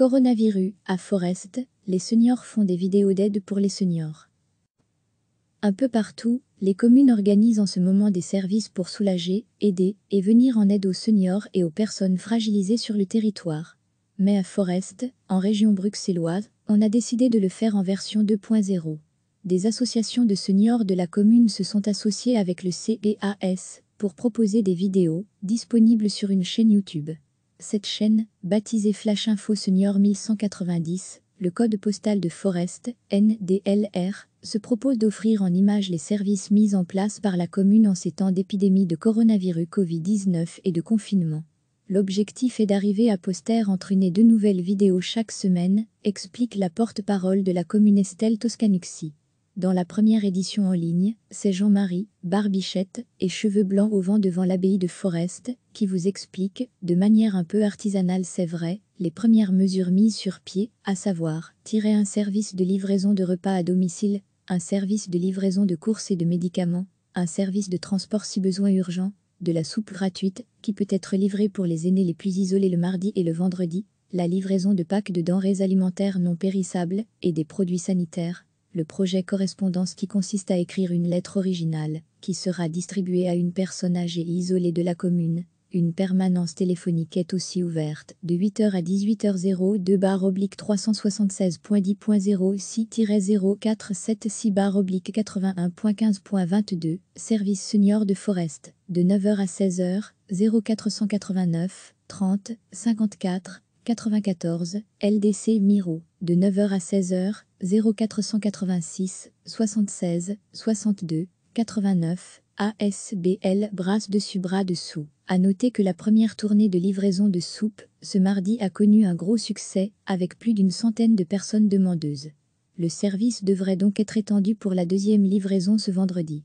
Coronavirus à Forest, les seniors font des vidéos d'aide pour les seniors. Un peu partout, les communes organisent en ce moment des services pour soulager, aider et venir en aide aux seniors et aux personnes fragilisées sur le territoire. Mais à Forest, en région bruxelloise, on a décidé de le faire en version 2.0. Des associations de seniors de la commune se sont associées avec le CEAS pour proposer des vidéos disponibles sur une chaîne YouTube. Cette chaîne, baptisée Flash Info Senior 1190, le code postal de Forest, NDLR, se propose d'offrir en images les services mis en place par la commune en ces temps d'épidémie de coronavirus Covid-19 et de confinement. L'objectif est d'arriver à poster entre une et deux nouvelles vidéos chaque semaine, explique la porte-parole de la commune Estelle Toscanuxi. Dans la première édition en ligne, c'est Jean-Marie, barbichette et cheveux blancs au vent devant l'abbaye de Forest qui vous explique, de manière un peu artisanale c'est vrai, les premières mesures mises sur pied, à savoir, tirer un service de livraison de repas à domicile, un service de livraison de courses et de médicaments, un service de transport si besoin urgent, de la soupe gratuite, qui peut être livrée pour les aînés les plus isolés le mardi et le vendredi, la livraison de packs de denrées alimentaires non périssables et des produits sanitaires, le projet correspondance qui consiste à écrire une lettre originale, qui sera distribuée à une personne âgée isolée de la commune, une permanence téléphonique est aussi ouverte de 8h à 18h02 oblique 376.10.06-0476 81.15.22, service senior de Forest, de 9h à 16h, 0489 30 54 94, LDC Miro, de 9h à 16h, 0486 76 62 89 ASBL Brasse dessus bras dessous. a noter que la première tournée de livraison de soupe, ce mardi, a connu un gros succès, avec plus d'une centaine de personnes demandeuses. Le service devrait donc être étendu pour la deuxième livraison ce vendredi.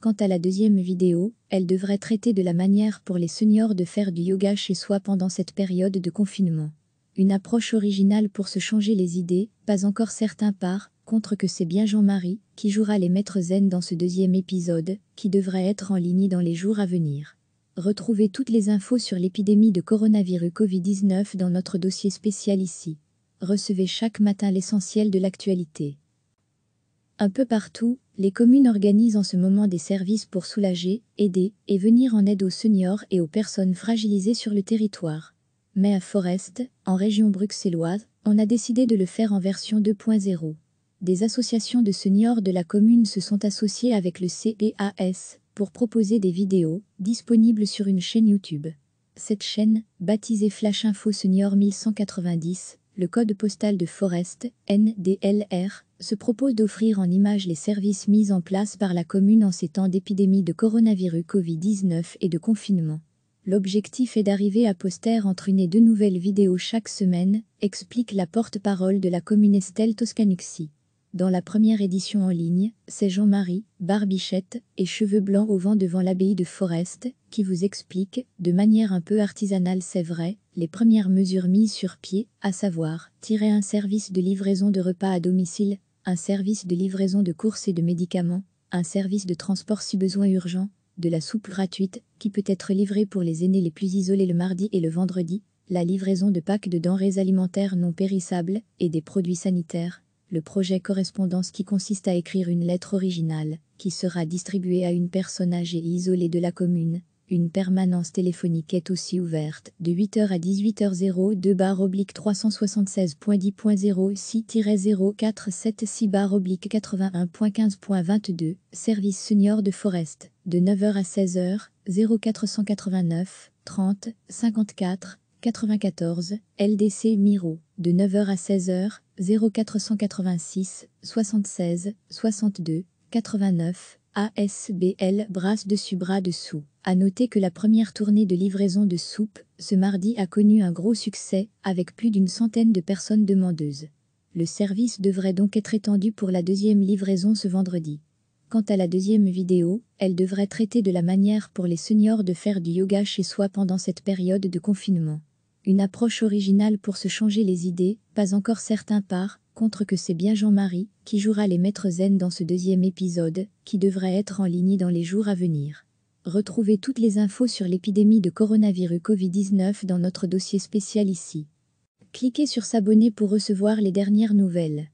Quant à la deuxième vidéo, elle devrait traiter de la manière pour les seniors de faire du yoga chez soi pendant cette période de confinement. Une approche originale pour se changer les idées, pas encore certain par, contre que c'est bien Jean-Marie qui jouera les maîtres zen dans ce deuxième épisode, qui devrait être en ligne dans les jours à venir. Retrouvez toutes les infos sur l'épidémie de coronavirus Covid-19 dans notre dossier spécial ici. Recevez chaque matin l'essentiel de l'actualité. Un peu partout, les communes organisent en ce moment des services pour soulager, aider et venir en aide aux seniors et aux personnes fragilisées sur le territoire. Mais à Forest, en région bruxelloise, on a décidé de le faire en version 2.0 des associations de seniors de la commune se sont associées avec le CEAS pour proposer des vidéos disponibles sur une chaîne YouTube. Cette chaîne, baptisée Flash Info Senior 1190, le code postal de Forest, NDLR, se propose d'offrir en images les services mis en place par la commune en ces temps d'épidémie de coronavirus Covid-19 et de confinement. L'objectif est d'arriver à poster entre une et deux nouvelles vidéos chaque semaine, explique la porte-parole de la commune Estelle Toscanuxi. Dans la première édition en ligne, c'est Jean-Marie, barbichette et cheveux blancs au vent devant l'abbaye de Forest, qui vous explique, de manière un peu artisanale c'est vrai, les premières mesures mises sur pied, à savoir, tirer un service de livraison de repas à domicile, un service de livraison de courses et de médicaments, un service de transport si besoin urgent, de la soupe gratuite, qui peut être livrée pour les aînés les plus isolés le mardi et le vendredi, la livraison de packs de denrées alimentaires non périssables et des produits sanitaires le projet correspondance qui consiste à écrire une lettre originale, qui sera distribuée à une personne âgée isolée de la commune. Une permanence téléphonique est aussi ouverte de 8h à 18h02 bar oblique 376.10.06-0476 81.15.22, service senior de Forest, de 9h à 16h, 0489 30 54 94, LDC Miro, de 9h à 16h, 0486 76 62 89, ASBL Brasse dessus bras dessous. A noter que la première tournée de livraison de soupe, ce mardi a connu un gros succès, avec plus d'une centaine de personnes demandeuses. Le service devrait donc être étendu pour la deuxième livraison ce vendredi. Quant à la deuxième vidéo, elle devrait traiter de la manière pour les seniors de faire du yoga chez soi pendant cette période de confinement. Une approche originale pour se changer les idées, pas encore certains par contre que c'est bien Jean-Marie qui jouera les maîtres zen dans ce deuxième épisode, qui devrait être en ligne dans les jours à venir. Retrouvez toutes les infos sur l'épidémie de coronavirus Covid-19 dans notre dossier spécial ici. Cliquez sur s'abonner pour recevoir les dernières nouvelles.